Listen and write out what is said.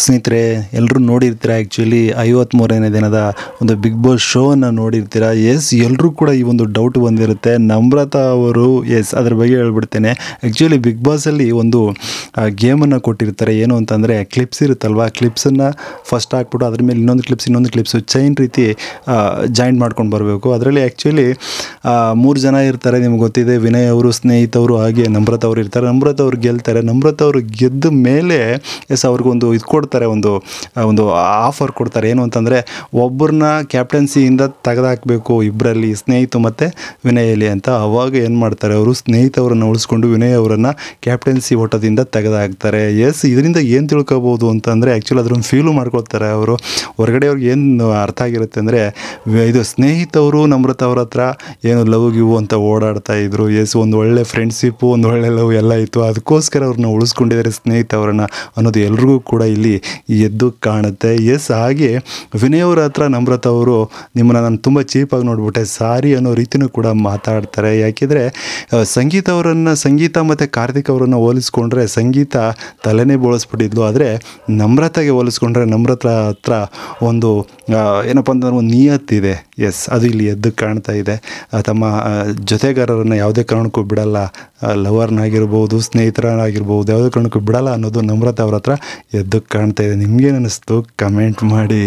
ಸ್ನೇಹಿತರೆ ಎಲ್ಲರೂ ನೋಡಿರ್ತೀರ ಆ್ಯಕ್ಚುಲಿ ಐವತ್ತ್ಮೂರನೇ ದಿನದ ಒಂದು ಬಿಗ್ ಬಾಸ್ ಶೋವನ್ನು ನೋಡಿರ್ತೀರ ಎಸ್ ಎಲ್ಲರೂ ಕೂಡ ಈ ಒಂದು ಡೌಟ್ ಬಂದಿರುತ್ತೆ ನಮ್ರತಾ ಅವರು ಎಸ್ ಅದ್ರ ಬಗ್ಗೆ ಹೇಳ್ಬಿಡ್ತೇನೆ ಆ್ಯಕ್ಚುಲಿ ಬಿಗ್ ಬಾಸಲ್ಲಿ ಒಂದು ಗೇಮನ್ನು ಕೊಟ್ಟಿರ್ತಾರೆ ಏನು ಅಂತಂದರೆ ಕ್ಲಿಪ್ಸ್ ಇರುತ್ತಲ್ವ ಕ್ಲಿಪ್ಸನ್ನು ಫಸ್ಟ್ ಹಾಕ್ಬಿಟ್ಟು ಅದ್ರ ಮೇಲೆ ಇನ್ನೊಂದು ಕ್ಲಿಪ್ಸ್ ಇನ್ನೊಂದು ಕ್ಲಿಪ್ಸು ಚೈನ್ ರೀತಿ ಜಾಯಿಂಟ್ ಮಾಡ್ಕೊಂಡು ಬರಬೇಕು ಅದರಲ್ಲಿ ಆ್ಯಕ್ಚುಲಿ ಮೂರು ಜನ ಇರ್ತಾರೆ ನಿಮ್ಗೆ ಗೊತ್ತಿದೆ ವಿನಯ್ ಅವರು ಸ್ನೇಹಿತವರು ಹಾಗೆ ನಮ್ರತ ಅವರು ಇರ್ತಾರೆ ನಮ್ರತ ಅವ್ರು ಗೆಲ್ತಾರೆ ನಮ್ರತ ಅವರು ಗೆದ್ದ ಮೇಲೆ ಎಸ್ ಅವ್ರಿಗೊಂದು ಇದು ಕೊಡ್ತಾರೆ ಒಂದು ಒಂದು ಆಫರ್ ಕೊಡ್ತಾರೆ ಏನು ಅಂತಂದರೆ ಒಬ್ಬರನ್ನ ಕ್ಯಾಪ್ಟನ್ಸಿಯಿಂದ ತೆಗೆದಾಕಬೇಕು ಇಬ್ಬರಲ್ಲಿ ಸ್ನೇಹಿತ ಮತ್ತು ವಿನಯಲ್ಲಿ ಅಂತ ಅವಾಗ ಏನು ಮಾಡ್ತಾರೆ ಅವರು ಸ್ನೇಹಿತವರನ್ನು ಉಳಿಸ್ಕೊಂಡು ವಿನಯ್ ಅವರನ್ನು ಕ್ಯಾಪ್ಟನ್ಸಿ ಓಟದಿಂದ ತೆಗೆದಾಕ್ತಾರೆ ಎಸ್ ಇದರಿಂದ ಏನು ತಿಳ್ಕೊಬೋದು ಅಂತಂದರೆ ಆ್ಯಕ್ಚುಲಿ ಅದರೊಂದು ಫೀಲು ಮಾಡ್ಕೊಳ್ತಾರೆ ಅವರು ಹೊರಗಡೆ ಅವ್ರಿಗೆ ಏನು ಅರ್ಥ ಆಗಿರುತ್ತೆ ಅಂದರೆ ಇದು ಸ್ನೇಹಿತವರು ನಮ್ರತವ್ರ ಹತ್ರ ಏನು ಲವ್ ಗಿವ್ ಅಂತ ಓಡಾಡ್ತಾ ಇದ್ರು ಎಸ್ ಒಂದು ಒಳ್ಳೆ ಫ್ರೆಂಡ್ಶಿಪ್ಪು ಒಂದು ಒಳ್ಳೆ ಲವ್ ಎಲ್ಲ ಇತ್ತು ಅದಕ್ಕೋಸ್ಕರ ಅವ್ರನ್ನ ಉಳಿಸ್ಕೊಂಡಿದ್ದಾರೆ ಸ್ನೇಹಿತವ್ರನ್ನ ಅನ್ನೋದು ಎಲ್ರಿಗೂ ಕೂಡ ಇಲ್ಲಿ ಎದ್ದು ಕಾಣುತ್ತೆ ಎಸ್ ಹಾಗೆ ವಿನಯ್ ಅವರ ಹತ್ರ ನಮ್ರತ ಅವರು ನಿಮ್ಮನ್ನು ನಾನು ತುಂಬ ಚೀಪಾಗಿ ನೋಡಿಬಿಟ್ಟೆ ಸಾರಿ ಅನ್ನೋ ರೀತಿಯೂ ಕೂಡ ಮಾತಾಡ್ತಾರೆ ಯಾಕೆಂದರೆ ಸಂಗೀತ ಅವರನ್ನು ಸಂಗೀತ ಮತ್ತು ಕಾರ್ತಿಕ್ ಅವರನ್ನು ಹೋಲಿಸ್ಕೊಂಡ್ರೆ ಸಂಗೀತ ತಲೆನೇ ಬೋಳಿಸ್ಬಿಟ್ಟಿದ್ಲು ಆದರೆ ನಮ್ರತೆಗೆ ಹೋಲಿಸ್ಕೊಂಡ್ರೆ ನಮ್ರತ ಹತ್ರ ಒಂದು ಏನಪ್ಪ ಅಂತಂದ್ರೆ ಒಂದು ನಿಯತ್ತಿದೆ ಎಸ್ ಅದು ಇಲ್ಲಿ ಎದ್ದು ಕಾಣ್ತಾ ಇದೆ ತಮ್ಮ ಜೊತೆಗಾರರನ್ನು ಯಾವುದೇ ಕಾರಣಕ್ಕೂ ಬಿಡಲ್ಲ ಲವರ್ನಾಗಿರ್ಬೋದು ಸ್ನೇಹಿತರಾಗಿರ್ಬೋದು ಯಾವುದೇ ಕಾರಣಕ್ಕೂ ಬಿಡಲ್ಲ ಅನ್ನೋದು ನಮ್ರತಾ ಅವ್ರ ಹತ್ರ ಎದ್ದು ಕಾಣ್ತಾ ಇದೆ ನಿಮ್ಗೇನು ಅನ್ನಿಸ್ತು ಕಮೆಂಟ್ ಮಾಡಿ